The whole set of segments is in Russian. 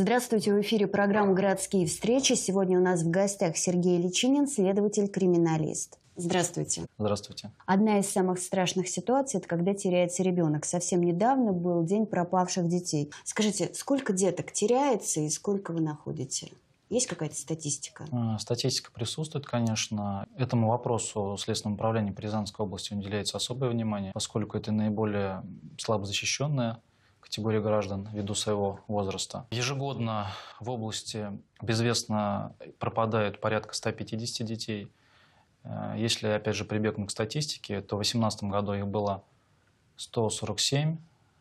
Здравствуйте, в эфире программа «Городские встречи». Сегодня у нас в гостях Сергей Личинин, следователь-криминалист. Здравствуйте. Здравствуйте. Одна из самых страшных ситуаций – это когда теряется ребенок. Совсем недавно был день пропавших детей. Скажите, сколько деток теряется и сколько вы находите? Есть какая-то статистика? Э, статистика присутствует, конечно. Этому вопросу Следственное управление по Рязанской области уделяется особое внимание, поскольку это наиболее слабо защищенная категории граждан ввиду своего возраста. Ежегодно в области безвестно пропадает порядка 150 детей. Э, если, опять же, прибегнуть к статистике, то в 2018 году их было 147,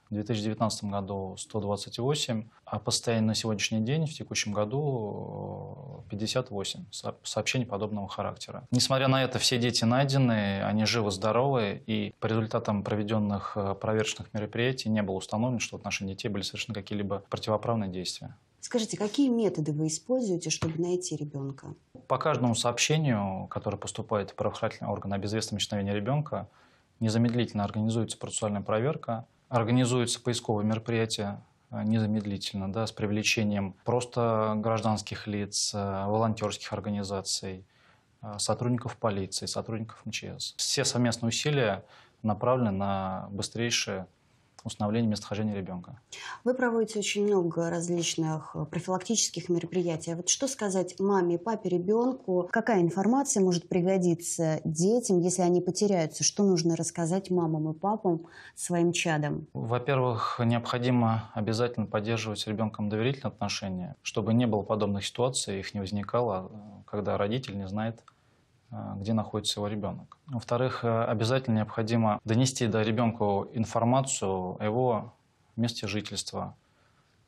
в 2019 году 128, а постоянно на сегодняшний день, в текущем году 58 э, сообщений подобного характера. Несмотря на это, все дети найдены, они живы-здоровы, и по результатам проведенных э, проверочных мероприятий не было установлено, что в отношении детей были совершены какие-либо противоправные действия. Скажите, какие методы вы используете, чтобы найти ребенка? По каждому сообщению, которое поступает в правоохранительные органы о безвестном исчезновении ребенка, незамедлительно организуется процессуальная проверка – Организуются поисковые мероприятия э, незамедлительно, да, с привлечением просто гражданских лиц, э, волонтерских организаций, э, сотрудников полиции, сотрудников МЧС. Все совместные усилия направлены на быстрейшее установления местохождения ребенка. Вы проводите очень много различных э, профилактических мероприятий. А вот что сказать маме, папе, ребенку? Какая информация может пригодиться детям, если они потеряются? Что нужно рассказать мамам и папам своим чадам? Во-первых, необходимо обязательно поддерживать с ребенком доверительные отношения, чтобы не было подобных ситуаций, их не возникало, э, когда родитель не знает Э, где находится его ребенок. Во-вторых, э, обязательно необходимо донести до ребенка информацию о его месте жительства,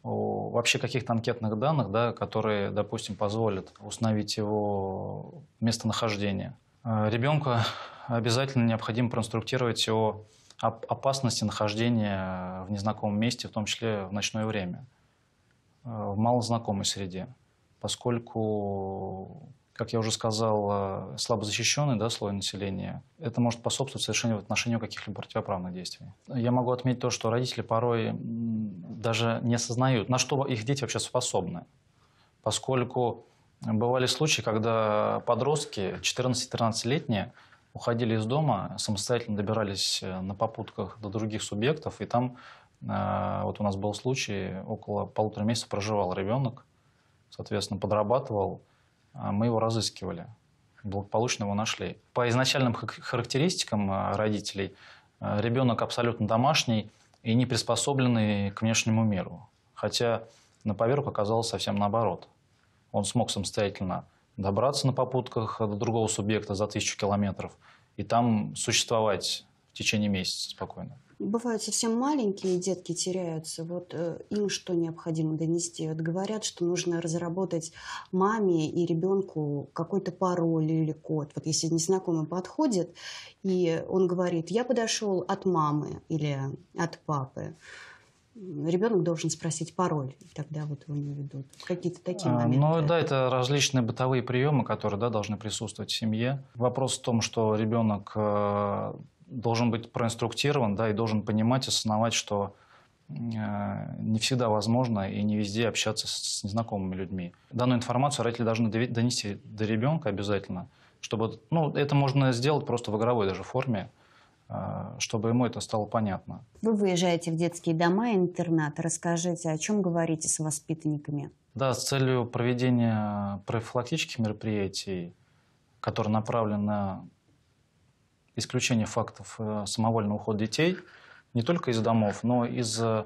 о вообще каких-то анкетных данных, да, которые, допустим, позволят установить его местонахождение. Э, ребенка обязательно необходимо проинструктировать о опасности нахождения в незнакомом месте, в том числе в ночное время, в малознакомой среде, поскольку как я уже сказал, э, слабо защищенный да, слой населения, это может способствовать совершению в отношении каких-либо противоправных действий. Я могу отметить то, что родители порой даже не осознают, на что их дети вообще способны, поскольку бывали случаи, когда подростки 14-13-летние уходили из дома, самостоятельно добирались э, на попутках до других субъектов, и там э, вот у нас был случай, около полутора месяцев проживал ребенок, соответственно, подрабатывал, а мы его разыскивали, благополучно его нашли. По изначальным характеристикам э, родителей э, ребенок абсолютно домашний и не приспособленный к внешнему миру. Хотя на поверку оказалось совсем наоборот. Он смог самостоятельно добраться на попутках до другого субъекта за тысячу километров и там существовать в течение месяца спокойно. Бывают совсем маленькие детки теряются. Вот э, им что необходимо донести? Вот говорят, что нужно разработать маме и ребенку какой-то пароль или код. Вот если незнакомый подходит, и он говорит, я подошел от мамы или от папы, ребенок должен спросить пароль, и тогда вот его не ведут. Какие-то такие а, моменты. Ну да, это различные бытовые приемы, которые да, должны присутствовать в семье. Вопрос в том, что ребенок э, должен быть проинструктирован, да, и должен понимать, осознавать, что э, не всегда возможно и не везде общаться с незнакомыми людьми. Данную информацию родители должны донести до ребенка обязательно, чтобы, ну, это можно сделать просто в игровой даже форме, э, чтобы ему это стало понятно. Вы выезжаете в детские дома и интернаты. Расскажите, о чем говорите с воспитанниками? Да, с целью проведения профилактических мероприятий, которые направлены на исключение фактов э, самовольного ухода детей не только из домов, но и из э,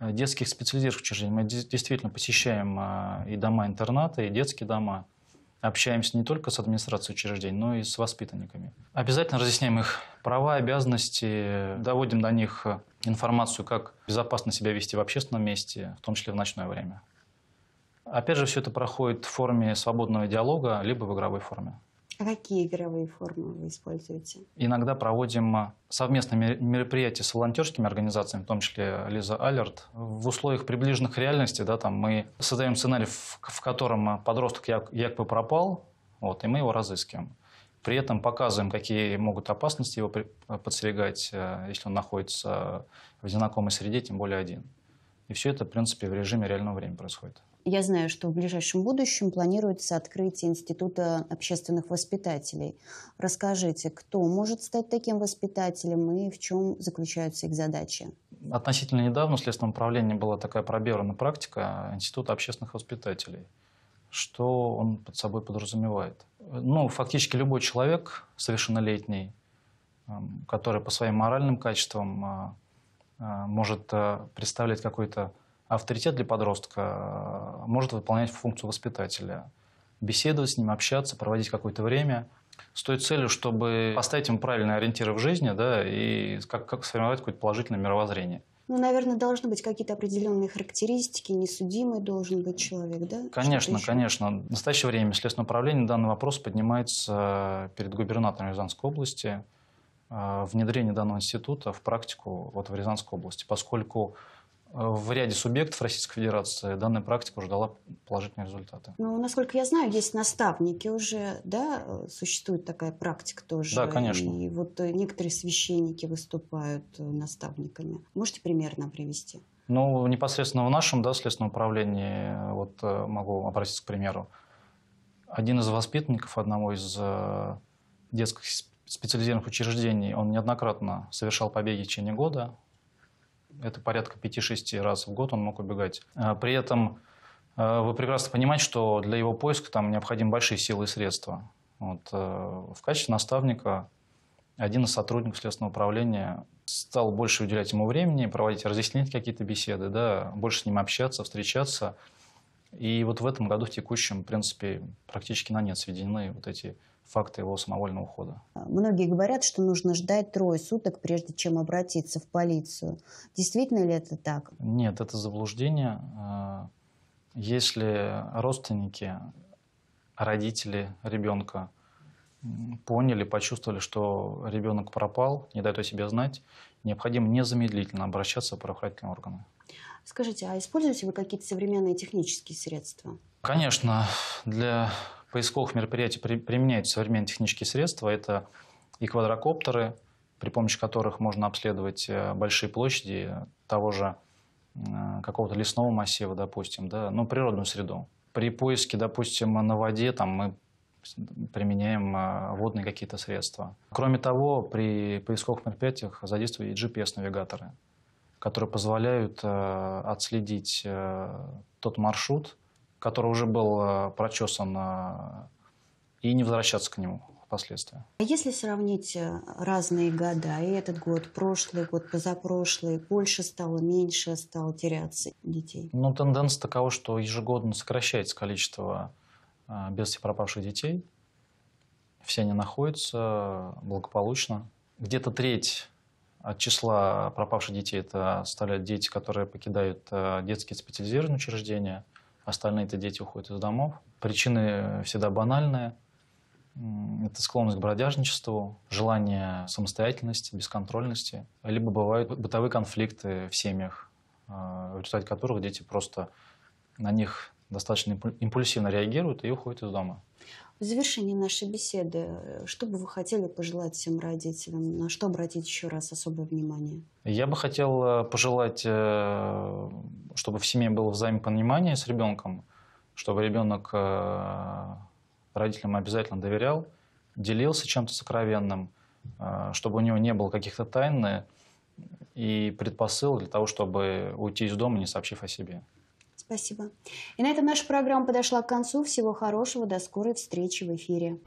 детских специализированных учреждений. Мы действительно посещаем э, и дома-интернаты, и детские дома. Общаемся не только с администрацией учреждений, но и с воспитанниками. Обязательно разъясняем их права, обязанности, доводим до них информацию, как безопасно себя вести в общественном месте, в том числе в ночное время. Опять же, все это проходит в форме свободного диалога, либо в игровой форме. А какие игровые формы вы используете? Иногда проводим а, совместные мероприятия с волонтерскими организациями, в том числе Лиза Алерт. В условиях приближенных к реальности да, там мы создаем сценарий, в, котором а, подросток як, якобы пропал, вот, и мы его разыскиваем. При этом показываем, какие могут опасности его подстерегать, э, если он находится в незнакомой среде, тем более один. И все это, в принципе, в режиме реального времени происходит. Я знаю, что в ближайшем будущем планируется открытие Института общественных воспитателей. Расскажите, кто может стать таким воспитателем и в чем заключаются их задачи? Относительно недавно в Следственном управлении была такая пробирана практика Института общественных воспитателей. Что он под собой подразумевает? Ну, фактически любой человек совершеннолетний, эм, который по своим моральным качествам э, э, может э, представлять какой-то Авторитет для подростка э, может выполнять функцию воспитателя. Беседовать с ним, общаться, проводить какое-то время с той целью, чтобы поставить им правильные ориентиры в жизни да, и как, как сформировать какое-то положительное мировоззрение. Ну, наверное, должны быть какие-то определенные характеристики, несудимый должен быть человек, да? Конечно, конечно. В настоящее время Следственное управление данный вопрос поднимается э, перед губернатором Рязанской области, э, внедрение данного института в практику вот в Рязанской области, поскольку в ряде субъектов Российской Федерации данная практика уже дала положительные результаты. Ну, насколько я знаю, есть наставники уже, да, э, существует такая практика тоже. Да, конечно. И вот э, некоторые священники выступают э, наставниками. Можете примерно привести? Ну, непосредственно в нашем, да, следственном управлении, вот могу обратиться к примеру. Один из воспитанников одного из детских специализированных учреждений, он неоднократно совершал побеги в течение года, это порядка 5-6 раз в год он мог убегать. А, при этом а, вы прекрасно понимаете, что для его поиска там необходимы большие силы и средства. Вот. Э, в качестве наставника один из сотрудников Следственного управления стал больше уделять ему времени, проводить разъяснить какие-то беседы, да, больше с ним общаться, встречаться – и вот в этом году, в текущем, в принципе, практически на нет сведены вот эти факты его самовольного ухода. Многие говорят, что нужно ждать трое суток, прежде чем обратиться в полицию. Действительно ли это так? Нет, это заблуждение. Э, если родственники, родители ребенка поняли, почувствовали, что ребенок пропал, не дает о себе знать, необходимо незамедлительно обращаться в правоохранительные органы. Скажите, а используете вы какие-то современные технические средства? Конечно, для поисковых мероприятий применяют современные технические средства. Это и квадрокоптеры, при помощи которых можно обследовать э, большие площади того же э, какого-то лесного массива, допустим, да, ну, природную среду. При поиске, допустим, на воде там, мы применяем а, водные какие-то средства. Кроме того, при поисковых мероприятиях задействуют GPS-навигаторы, которые позволяют э, отследить э, тот маршрут, который уже был э, прочесан, и не возвращаться к нему впоследствии. А если сравнить разные года, и этот год, прошлый год, позапрошлый, больше стало, меньше стало теряться детей? Ну, тенденция такова, что ежегодно сокращается количество а, без пропавших детей. Все они находятся благополучно. Где-то треть от числа пропавших детей это стали дети, которые покидают э, детские специализированные учреждения. Остальные это дети уходят из домов. Причины всегда банальные. Это склонность к бродяжничеству, желание самостоятельности, бесконтрольности. Либо бывают бытовые конфликты в семьях, э, в результате которых дети просто на них достаточно импульсивно реагируют и уходят из дома. В завершении нашей беседы, что бы вы хотели пожелать всем родителям? На что обратить еще раз особое внимание? Я бы хотел э, пожелать, э, чтобы в семье было взаимопонимание с ребенком, чтобы ребенок э, родителям обязательно доверял, делился чем-то сокровенным, чтобы у него не было каких-то тайн и предпосыл для того, чтобы уйти из дома, не сообщив о себе. Спасибо. И на этом наша программа подошла к концу. Всего хорошего. До скорой встречи в эфире.